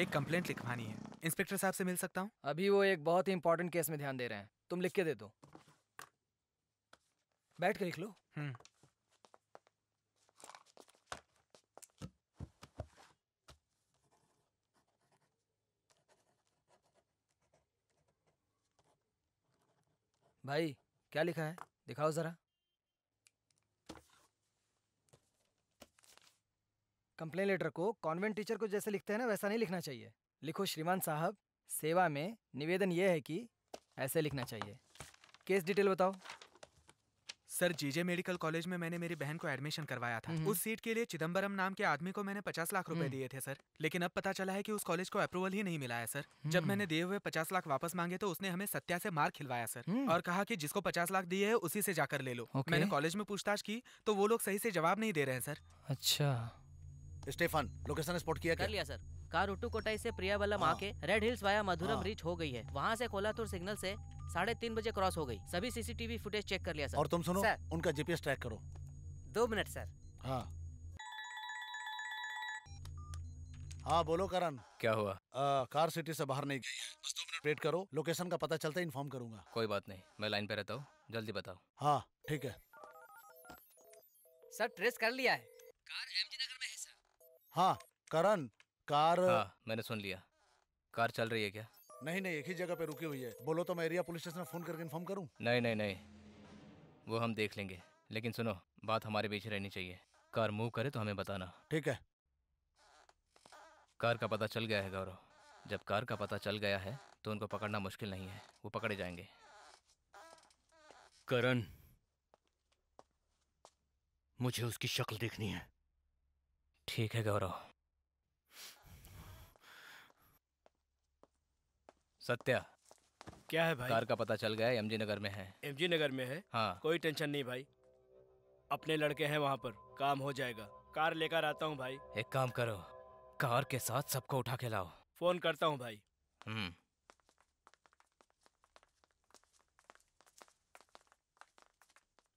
एक कंप्लेंट लिखवानी है इंस्पेक्टर साहब से मिल सकता हूँ अभी वो एक बहुत ही इंपॉर्टेंट केस में ध्यान दे रहे हैं तुम लिख के दे दो बैठ के लिख लो हम्म। भाई क्या लिखा है दिखाओ जरा कंप्लेन लेटर को कॉन्वेंट टीचर को जैसे लिखते हैं ना वैसा नहीं लिखना चाहिए लिखो श्रीमान साहब सेवा में निवेदन यह है कि ऐसे लिखना चाहिए केस डिटेल बताओ सर जीजे मेडिकल कॉलेज में मैंने मेरी बहन को एडमिशन करवाया था हम्म। उस सीट के लिए चिदंबरम नाम के आदमी को मैंने पचास लाख रुपए हम्म। दिए थे सर लेकिन अब पता चला है कि उस कॉलेज को अप्रूवल ही नहीं मिला है सर जब हम्म। मैंने दिए हुए पचास लाख वापस मांगे तो उसने हमें सत्या से मार खिलवाया सर और कहा कि जिसको पचास लाख दिए है उसी से जाकर ले लो मैंने कॉलेज में पूछताछ की तो वो लोग सही से जवाब नहीं दे रहे हैं सर अच्छा स्टेफन लोकेशन स्पॉट किया कर क्या? लिया सर कार उट्टू कोटाई से प्रिया प्रियाबलम हाँ। आके रेड हिल्स वाया मधुरम हाँ। रीच हो गई है वहाँ से कोलातुर सिग्नल से साढ़े तीन बजे क्रॉस हो गई सभी सीसीटीवी फुटेज चेक कर लिया सर और तुम सुनो सर। उनका जीपीएस ट्रैक करो दो मिनट सर हाँ हाँ बोलो करण क्या हुआ आ, कार सिटी से बाहर नहीं गई बस दो मिनट वेट करो लोकेशन का पता चलता है इन्फॉर्म करूंगा कोई बात नहीं मैं लाइन पे रहता हूँ जल्दी बताओ हाँ ठीक है सर ट्रेस कर लिया है हाँ करण कार हाँ, मैंने सुन लिया कार चल रही है क्या नहीं नहीं एक ही जगह पे रुकी हुई है बोलो तो मैं एरिया पुलिस स्टेशन में फोन करके इन्फॉर्म करूँ नहीं नहीं नहीं वो हम देख लेंगे लेकिन सुनो बात हमारे बीच रहनी चाहिए कार मूव करे तो हमें बताना ठीक है कार का पता चल गया है गौरव जब कार का पता चल गया है तो उनको पकड़ना मुश्किल नहीं है वो पकड़े जाएंगे करण मुझे उसकी शक्ल देखनी है ठीक है गौरव सत्या क्या है भाई कार का पता चल गया एमजी नगर में है एमजी नगर में है हाँ कोई टेंशन नहीं भाई अपने लड़के हैं वहाँ पर काम हो जाएगा कार लेकर आता हूँ भाई एक काम करो कार के साथ सबको उठा के लाओ फोन करता हूँ भाई हम्म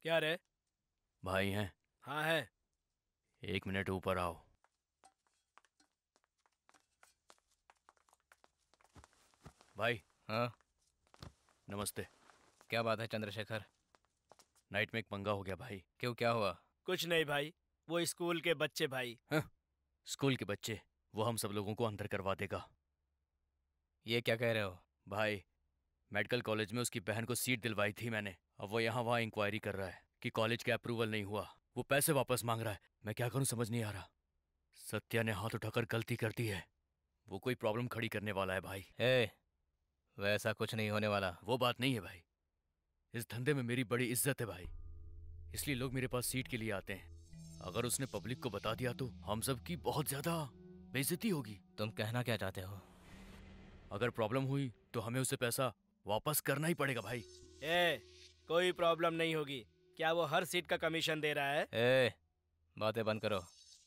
क्या रे भाई हैं हाँ है एक मिनट ऊपर आओ भाई हाँ नमस्ते क्या बात है चंद्रशेखर नाइट में एक पंगा हो गया भाई क्यों क्या हुआ कुछ नहीं भाई वो स्कूल के बच्चे भाई हाँ, स्कूल के बच्चे वो हम सब लोगों को अंदर करवा देगा ये क्या कह रहे हो भाई मेडिकल कॉलेज में उसकी बहन को सीट दिलवाई थी मैंने अब वो यहाँ वहाँ इंक्वायरी कर रहा है कि कॉलेज का अप्रूवल नहीं हुआ वो पैसे वापस मांग रहा है मैं क्या करूं समझ नहीं आ रहा सत्या ने हाथ उठाकर गलती कर दी है वो कोई प्रॉब्लम खड़ी करने वाला है भाई ए, वैसा कुछ नहीं होने वाला वो बात नहीं है भाई इस धंधे में मेरी बड़ी इज्जत है भाई इसलिए लोग मेरे पास सीट के लिए आते हैं अगर उसने पब्लिक को बता दिया तो हम सब की बहुत ज्यादा बेइज्जती होगी तुम कहना क्या चाहते हो अगर प्रॉब्लम हुई तो हमें उसे पैसा वापस करना ही पड़ेगा भाई ए, कोई प्रॉब्लम नहीं होगी क्या वो हर सीट का कमीशन दे रहा है ए, बातें बंद करो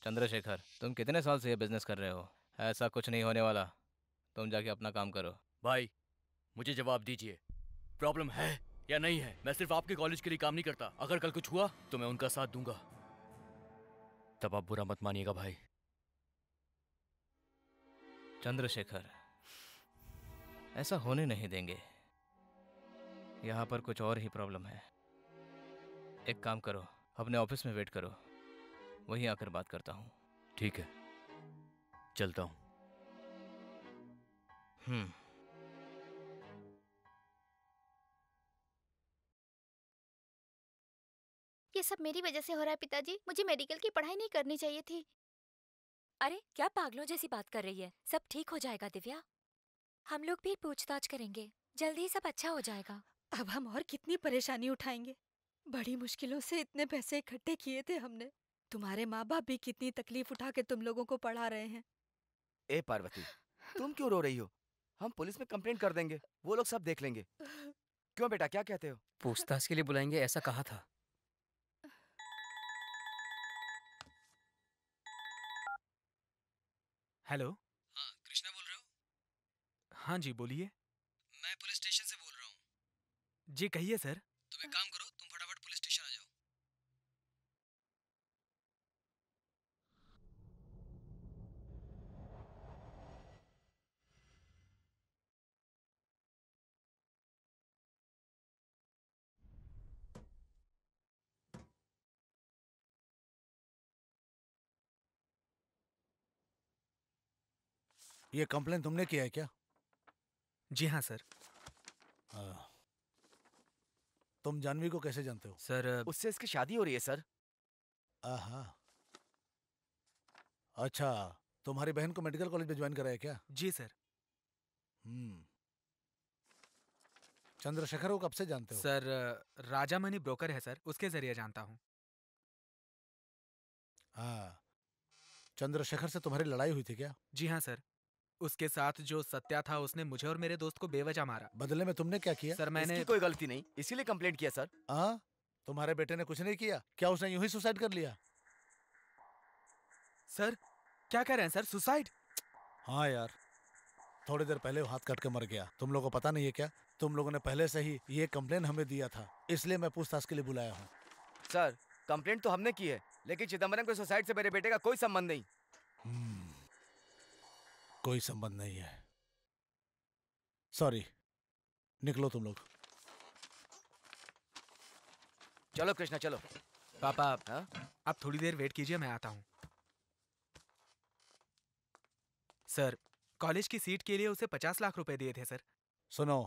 चंद्रशेखर तुम कितने साल से ये बिजनेस कर रहे हो ऐसा कुछ नहीं होने वाला तुम जाके अपना काम करो भाई मुझे जवाब दीजिए प्रॉब्लम है या नहीं है मैं सिर्फ आपके कॉलेज के लिए काम नहीं करता अगर कल कुछ हुआ तो मैं उनका साथ दूंगा तब आप बुरा मत मानिएगा भाई चंद्रशेखर ऐसा होने नहीं देंगे यहाँ पर कुछ और ही प्रॉब्लम है एक काम करो अपने ऑफिस में वेट करो वहीं आकर बात करता हूँ ठीक है चलता हूँ हम्म ये सब मेरी वजह से हो रहा है पिताजी मुझे मेडिकल की पढ़ाई नहीं करनी चाहिए थी अरे क्या पागलों जैसी बात कर रही है सब ठीक हो जाएगा दिव्या हम लोग भी पूछताछ करेंगे जल्दी सब अच्छा हो जाएगा अब हम और कितनी परेशानी उठाएंगे बड़ी मुश्किलों से इतने पैसे इकट्ठे किए थे हमने तुम्हारे माँ बाप भी कितनी तकलीफ उठा के तुम लोगों को पढ़ा रहे हैं ए पार्वती तुम क्यों रो रही हो हम पुलिस में कंप्लेंट कर देंगे वो लोग सब देख लेंगे क्यों बेटा क्या कहते हो पूछताछ के लिए बुलाएंगे ऐसा कहा था हेलो हाँ कृष्णा बोल रहे हो हाँ जी बोलिए मैं पुलिस स्टेशन से बोल रहा हूँ जी कहिए सर तुम्हें काम ये कंप्लेन तुमने किया है क्या जी हाँ सर हाँ। तुम जानवी को कैसे जानते हो सर उससे इसकी शादी हो रही है सर आहा अच्छा तुम्हारी बहन को मेडिकल कॉलेज में ज्वाइन कराया क्या जी सर हम्म चंद्रशेखर को कब से जानते हो सर राजा मनी ब्रोकर है सर उसके जरिए जानता हूँ हाँ चंद्रशेखर से तुम्हारी लड़ाई हुई थी क्या जी हाँ सर उसके साथ जो सत्या था उसने मुझे और मेरे दोस्त को बेवजह मारा बदले में तुमने क्या किया सर मैंने इसकी कोई गलती नहीं इसीलिए कंप्लेंट किया सर आ? हाँ? तुम्हारे बेटे ने कुछ नहीं किया क्या उसने यूं ही सुसाइड कर लिया सर क्या कह रहे हैं सर सुसाइड हाँ यार थोड़ी देर पहले हाथ कट के मर गया तुम लोगों को पता नहीं है क्या तुम लोगों ने पहले से ही ये कम्प्लेन हमें दिया था इसलिए मैं पूछताछ के लिए बुलाया हूँ सर कम्प्लेन तो हमने की है लेकिन चिदम्बरम के सुसाइड से मेरे बेटे का कोई संबंध नहीं हम्म। कोई संबंध नहीं है सॉरी निकलो तुम लोग चलो कृष्णा चलो पापा हा? आप थोड़ी देर वेट कीजिए मैं आता हूं सर कॉलेज की सीट के लिए उसे पचास लाख रुपए दिए थे सर सुनो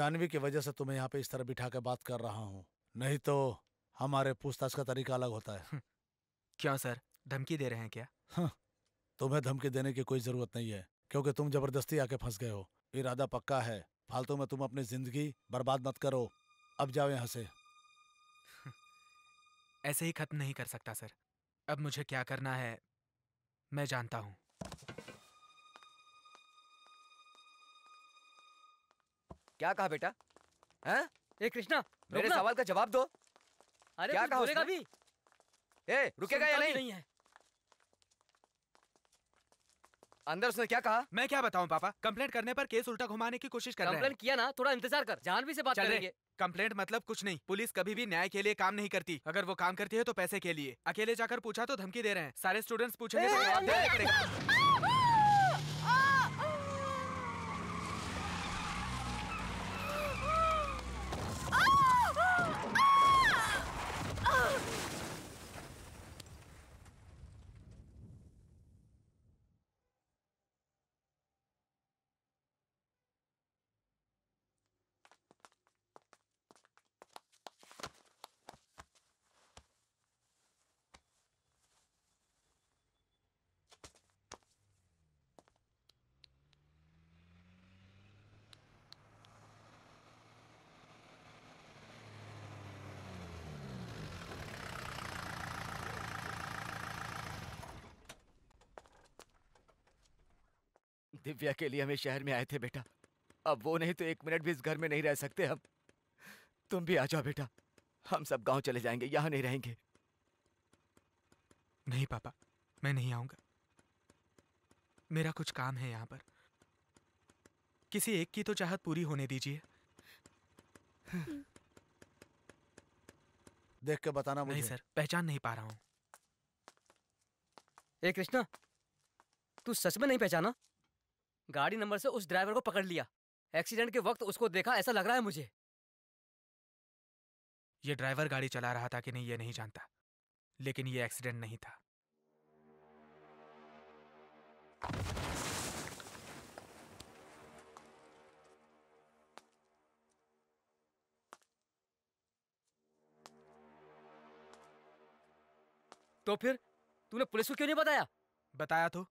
जानवी की वजह से तुम्हें यहाँ पे इस तरह बिठा के बात कर रहा हूँ नहीं तो हमारे पूछताछ का तरीका अलग होता है क्यों सर धमकी दे रहे हैं क्या हाँ, तुम्हें धमकी देने की कोई जरूरत नहीं है क्योंकि तुम जबरदस्ती आके फंस गए हो इरादा पक्का है फालतू में तुम अपनी जिंदगी बर्बाद मत करो अब जाओ यहां से ऐसे ही खत्म नहीं कर सकता सर अब मुझे क्या करना है मैं जानता हूं क्या कहा बेटा है ए कृष्णा मेरे सवाल का जवाब दो अरे क्या कहा भी ए रुकेगा या नहीं, नहीं है अंदर उसने क्या कहा मैं क्या बताऊँ पापा कंप्लेंट करने पर केस उल्टा घुमाने की कोशिश कर कंप्लेंट किया ना थोड़ा इंतजार कर जानवी से बात करेंगे कंप्लेंट मतलब कुछ नहीं पुलिस कभी भी न्याय के लिए काम नहीं करती अगर वो काम करती है तो पैसे के लिए अकेले जाकर पूछा तो धमकी दे रहे हैं सारे स्टूडेंट्स पूछेंगे तो दिव्या के लिए हमें शहर में आए थे बेटा अब वो नहीं तो एक मिनट भी इस घर में नहीं रह सकते हम तुम भी आ जाओ बेटा हम सब गांव चले जाएंगे यहां नहीं रहेंगे नहीं पापा मैं नहीं आऊंगा मेरा कुछ काम है यहाँ पर किसी एक की तो चाहत पूरी होने दीजिए देख के बताना मुझे नहीं सर पहचान नहीं पा रहा हूं कृष्णा तू सच में नहीं पहचाना गाड़ी नंबर से उस ड्राइवर को पकड़ लिया एक्सीडेंट के वक्त उसको देखा ऐसा लग रहा है मुझे ये ड्राइवर गाड़ी चला रहा था कि नहीं ये नहीं जानता लेकिन ये एक्सीडेंट नहीं था तो फिर तूने पुलिस को क्यों नहीं बताया बताया तो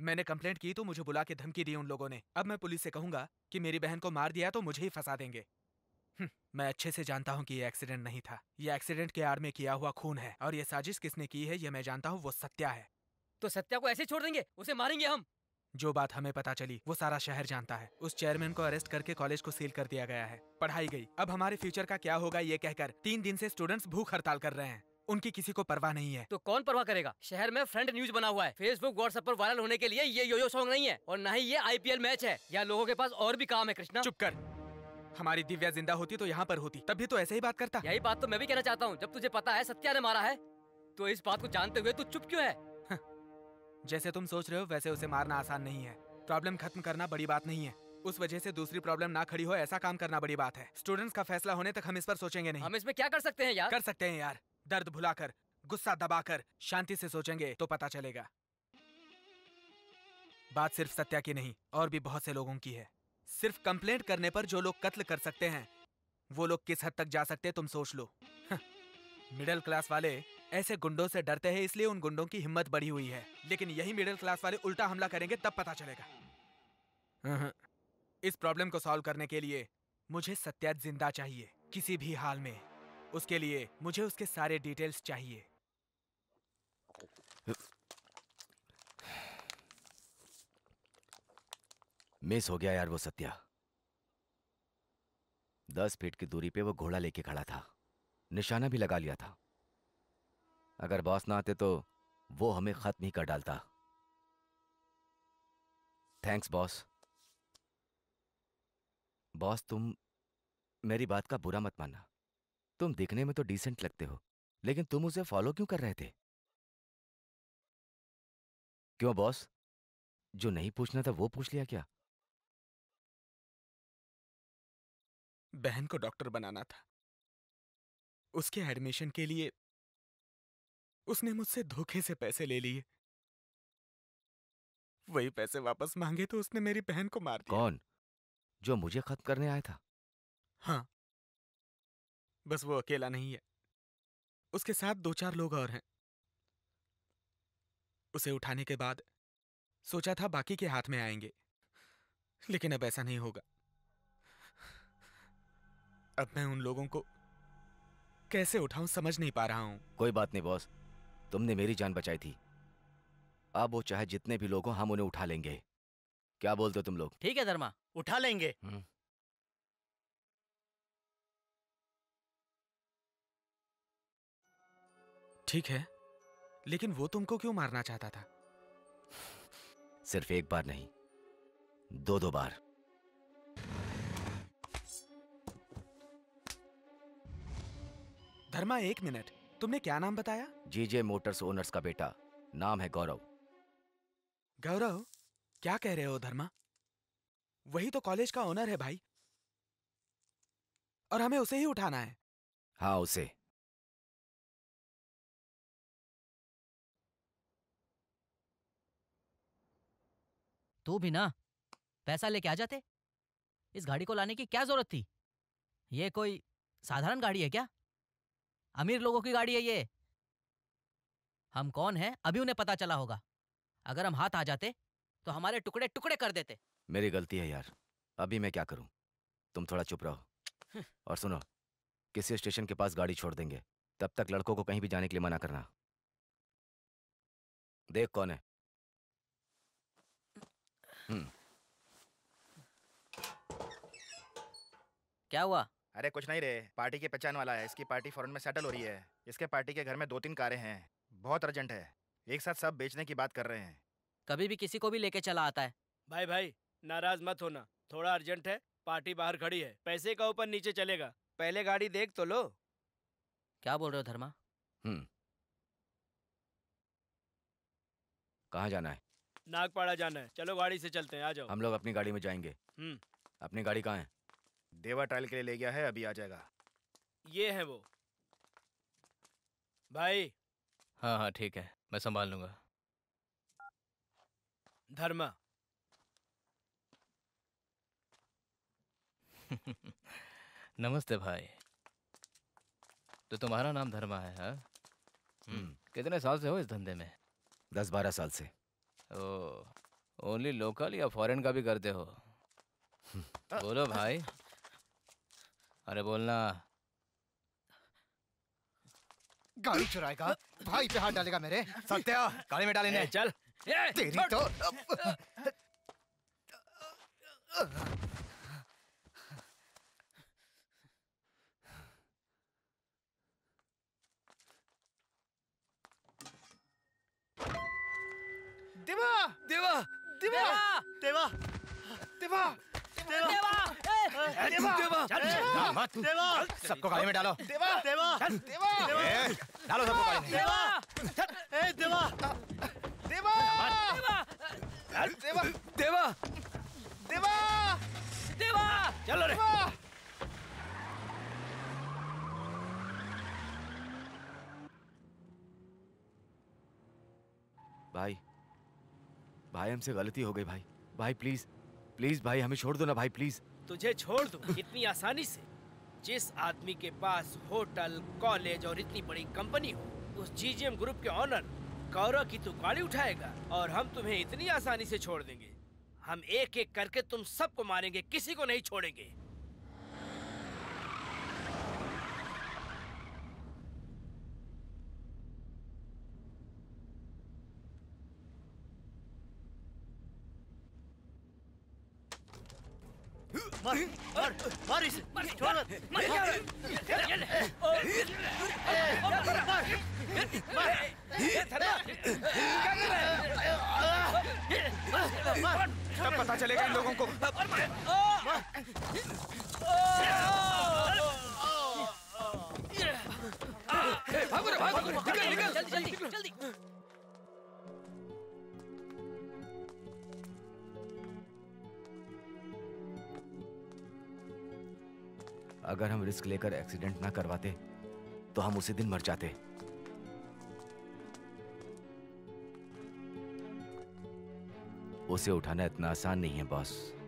मैंने कंप्लेंट की तो मुझे बुला के धमकी दी उन लोगों ने अब मैं पुलिस से कहूंगा कि मेरी बहन को मार दिया तो मुझे ही फंसा देंगे हम्म, मैं अच्छे से जानता हूं कि ये एक्सीडेंट नहीं था ये एक्सीडेंट के आड़ में किया हुआ खून है और ये साजिश किसने की है ये मैं जानता हूँ वो सत्या है तो सत्या को ऐसे छोड़ देंगे उसे मारेंगे हम जो बात हमें पता चली वो सारा शहर जानता है उस चेयरमैन को अरेस्ट करके कॉलेज को सील कर दिया गया है पढ़ाई गई अब हमारे फ्यूचर का क्या होगा ये कहकर तीन दिन से स्टूडेंट्स भूख हड़ताल कर रहे हैं उनकी किसी को परवाह नहीं है तो कौन परवाह करेगा शहर में फ्रंट न्यूज बना हुआ है फेसबुक व्हाट्सएप पर वायरल होने के लिए ये योयो सॉन्ग नहीं है और न ही ये आईपीएल मैच है या लोगों के पास और भी काम है कृष्णा चुप कर हमारी दिव्या जिंदा होती तो यहाँ पर होती तभी तो ऐसे ही बात करता यही बात तो मैं भी कहना चाहता हूँ जब तुझे पता है सत्या ने मारा है तो इस बात को जानते हुए तू चुप क्यों है हाँ। जैसे तुम सोच रहे हो वैसे उसे मारना आसान नहीं है प्रॉब्लम खत्म करना बड़ी बात नहीं है उस वजह से दूसरी प्रॉब्लम ना खड़ी हो ऐसा काम करना बड़ी बात है स्टूडेंट्स का फैसला होने तक हम इस पर सोचेंगे नहीं हम इसमें क्या कर सकते हैं यार कर सकते हैं यार दर्द भुलाकर गुस्सा दबाकर शांति से सोचेंगे तो पता चलेगा बात सिर्फ सत्या की नहीं और भी बहुत से लोगों की है सिर्फ कंप्लेंट करने पर जो लोग कत्ल कर सकते हैं वो लोग किस हद तक जा सकते तुम सोच लो मिडिल क्लास वाले ऐसे गुंडों से डरते हैं इसलिए उन गुंडों की हिम्मत बढ़ी हुई है लेकिन यही मिडिल क्लास वाले उल्टा हमला करेंगे तब पता चलेगा इस प्रॉब्लम को सॉल्व करने के लिए मुझे सत्या जिंदा चाहिए किसी भी हाल में उसके लिए मुझे उसके सारे डिटेल्स चाहिए मिस हो गया यार वो सत्या दस फीट की दूरी पे वो घोड़ा लेके खड़ा था निशाना भी लगा लिया था अगर बॉस ना आते तो वो हमें खत्म ही कर डालता थैंक्स बॉस बॉस तुम मेरी बात का बुरा मत मानना तुम दिखने में तो डिसेंट लगते हो लेकिन तुम उसे फॉलो क्यों कर रहे थे क्यों बॉस जो नहीं पूछना था वो पूछ लिया क्या बहन को डॉक्टर बनाना था उसके एडमिशन के लिए उसने मुझसे धोखे से पैसे ले लिए वही पैसे वापस मांगे तो उसने मेरी बहन को मार दिया कौन जो मुझे खत्म करने आया था हाँ बस वो अकेला नहीं है उसके साथ दो चार लोग और हैं उसे उठाने के बाद सोचा था बाकी के हाथ में आएंगे लेकिन अब ऐसा नहीं होगा अब मैं उन लोगों को कैसे उठाऊं समझ नहीं पा रहा हूं कोई बात नहीं बॉस तुमने मेरी जान बचाई थी अब वो चाहे जितने भी लोग हो हम उन्हें उठा लेंगे क्या बोलते हो तुम लोग ठीक है धर्मा उठा लेंगे हम्म। ठीक है लेकिन वो तुमको क्यों मारना चाहता था सिर्फ एक बार नहीं दो दो बार धर्मा एक मिनट तुमने क्या नाम बताया जीजे मोटर्स ओनर्स का बेटा नाम है गौरव गौरव क्या कह रहे हो धर्मा वही तो कॉलेज का ओनर है भाई और हमें उसे ही उठाना है हाँ उसे तू तो भी ना पैसा लेके आ जाते इस गाड़ी को लाने की क्या जरूरत थी ये कोई साधारण गाड़ी है क्या अमीर लोगों की गाड़ी है ये हम कौन हैं अभी उन्हें पता चला होगा अगर हम हाथ आ जाते तो हमारे टुकड़े टुकड़े कर देते मेरी गलती है यार अभी मैं क्या करूं तुम थोड़ा चुप रहो हम्म। और सुनो किसी स्टेशन के पास गाड़ी छोड़ देंगे तब तक लड़कों को कहीं भी जाने के लिए मना करना देख कौन है हम्म। क्या हुआ अरे कुछ नहीं रे पार्टी के पहचान वाला है इसकी पार्टी फॉरन में सेटल हो रही है इसके पार्टी के घर में दो तीन कारें हैं बहुत अर्जेंट है एक साथ सब बेचने की बात कर रहे हैं कभी भी किसी को भी लेके चला आता है भाई भाई नाराज मत होना थोड़ा अर्जेंट है पार्टी बाहर खड़ी है पैसे का ऊपर नीचे चलेगा पहले गाड़ी देख तो लो क्या बोल रहे हो धर्मा हम्म जाना है नागपाड़ा जाना है चलो गाड़ी से चलते हैं आ जाओ हम लोग अपनी गाड़ी में जाएंगे हम्म। अपनी गाड़ी कहाँ है देवा ट्रायल के लिए ले गया है अभी आ जाएगा ये है वो भाई हाँ हाँ ठीक है मैं संभाल लूंगा धर्मा नमस्ते भाई तो तुम्हारा नाम धर्मा है हा? हम्म। कितने साल से हो इस धंधे में दस बारह साल से ओह ओनली लोकल या फॉरेन का भी करते हो बोलो भाई अरे बोलना गाड़ी चुराएगा भाई पे हाथ डालेगा मेरे सत्या गाड़ी में डालेंगे चल तेरी तो देवा देवा देवा देवा देवा सबको गाड़ी में डालो देवा देवा देवा डालो सबको गाड़ी देवा ए देवा देवा देवा देवा देवा देवा चलो रे भाई भाई हमसे गलती हो गई भाई भाई प्लीज प्लीज भाई हमें छोड़ दो ना भाई प्लीज तुझे छोड़ दो इतनी आसानी से जिस आदमी के पास होटल कॉलेज और इतनी बड़ी कंपनी हो उस जीजीएम ग्रुप के ऑनर गौरव की तो गाड़ी उठाएगा और हम तुम्हें इतनी आसानी से छोड़ देंगे हम एक एक करके तुम सबको मारेंगे किसी को नहीं छोड़ेंगे मार मार मार इसे छोड़ मार मार मार तब पता चलेगा इन लोगों को भागो भागो अगर हम रिस्क लेकर एक्सीडेंट ना करवाते तो हम उसी दिन मर जाते उसे उठाना इतना आसान नहीं है बॉस